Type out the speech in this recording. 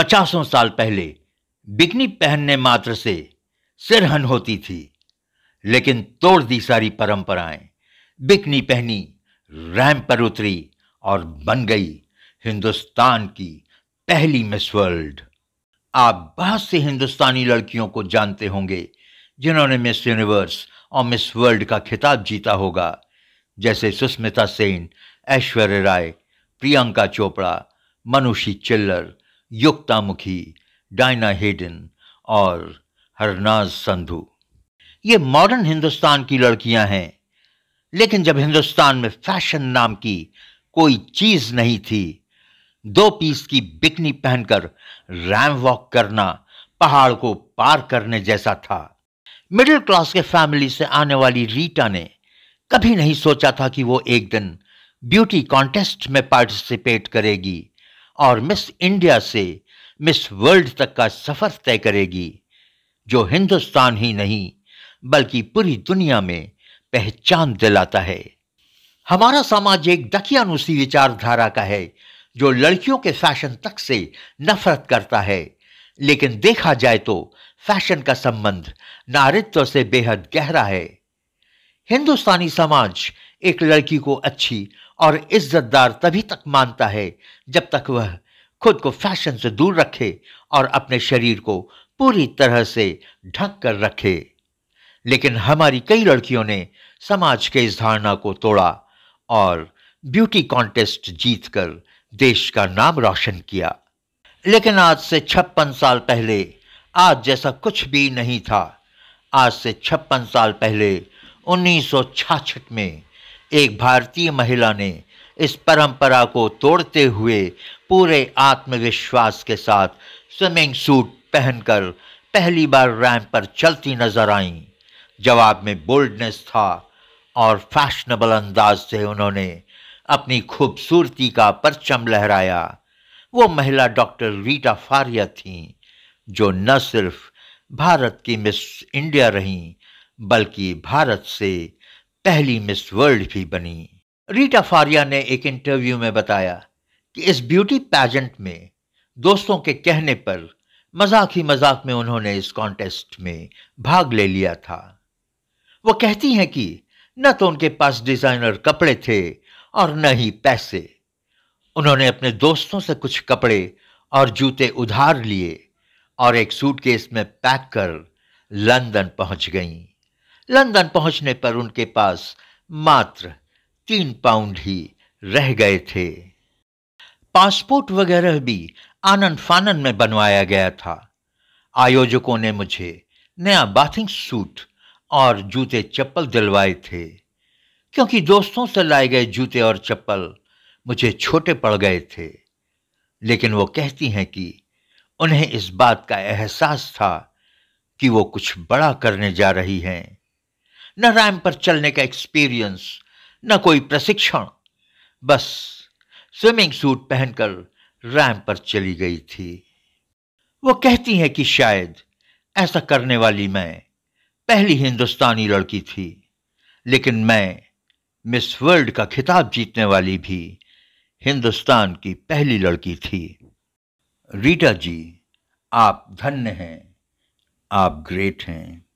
पचासों साल पहले बिकनी पहनने मात्र से सिरहन होती थी लेकिन तोड़ दी सारी परंपराएं बिकनी पहनी रैम पर उतरी और बन गई हिंदुस्तान की पहली मिस वर्ल्ड आप बहुत से हिंदुस्तानी लड़कियों को जानते होंगे जिन्होंने मिस यूनिवर्स और मिस वर्ल्ड का खिताब जीता होगा जैसे सुस्मिता सेन ऐश्वर्य राय प्रियंका चोपड़ा मनुषी चिल्लर युक्तामुखी डायना हेडन और हरनाज संधु ये मॉडर्न हिंदुस्तान की लड़कियां हैं लेकिन जब हिंदुस्तान में फैशन नाम की कोई चीज नहीं थी दो पीस की बिकनी पहनकर रैम वॉक करना पहाड़ को पार करने जैसा था मिडिल क्लास के फैमिली से आने वाली रीटा ने कभी नहीं सोचा था कि वो एक दिन ब्यूटी कॉन्टेस्ट में पार्टिसिपेट करेगी और मिस इंडिया से मिस वर्ल्ड तक का सफ़र तय करेगी जो हिंदुस्तान ही नहीं बल्कि पूरी दुनिया में पहचान दिलाता है हमारा समाज एक दकियानुसी विचारधारा का है जो लड़कियों के फैशन तक से नफरत करता है लेकिन देखा जाए तो फैशन का संबंध नारित्व से बेहद गहरा है हिंदुस्तानी समाज एक लड़की को अच्छी और इज्जतदार तभी तक मानता है जब तक वह खुद को फैशन से दूर रखे और अपने शरीर को पूरी तरह से ढक कर रखे लेकिन हमारी कई लड़कियों ने समाज के इस धारणा को तोड़ा और ब्यूटी कॉन्टेस्ट जीतकर देश का नाम रोशन किया लेकिन आज से छप्पन साल पहले आज जैसा कुछ भी नहीं था आज से छप्पन साल पहले उन्नीस में एक भारतीय महिला ने इस परंपरा को तोड़ते हुए पूरे आत्मविश्वास के साथ स्विमिंग सूट पहनकर पहली बार रैंप पर चलती नजर आईं जवाब में बोल्डनेस था और फैशनेबल अंदाज से उन्होंने अपनी खूबसूरती का परचम लहराया वो महिला डॉक्टर रीटा फारिया थीं जो न सिर्फ भारत की मिस इंडिया रहीं बल्कि भारत से पहली मिस वर्ल्ड भी बनी रीटा फारिया ने एक इंटरव्यू में बताया कि इस ब्यूटी पैजेंट में दोस्तों के कहने पर मजाक ही मजाक में उन्होंने इस कॉन्टेस्ट में भाग ले लिया था वो कहती हैं कि न तो उनके पास डिजाइनर कपड़े थे और न ही पैसे उन्होंने अपने दोस्तों से कुछ कपड़े और जूते उधार लिए और एक सूटकेस में पैक कर लंदन पहुंच गईं लंदन पहुंचने पर उनके पास मात्र तीन पाउंड ही रह गए थे पासपोर्ट वगैरह भी आनंद फानन में बनवाया गया था आयोजकों ने मुझे नया बाथिंग सूट और जूते चप्पल दिलवाए थे क्योंकि दोस्तों से लाए गए जूते और चप्पल मुझे छोटे पड़ गए थे लेकिन वो कहती हैं कि उन्हें इस बात का एहसास था कि वो कुछ बड़ा करने जा रही हैं न रैम पर चलने का एक्सपीरियंस न कोई प्रशिक्षण बस स्विमिंग सूट पहनकर रैम पर चली गई थी वो कहती है कि शायद ऐसा करने वाली मैं पहली हिंदुस्तानी लड़की थी लेकिन मैं मिस वर्ल्ड का खिताब जीतने वाली भी हिंदुस्तान की पहली लड़की थी रीटा जी आप धन्य हैं आप ग्रेट हैं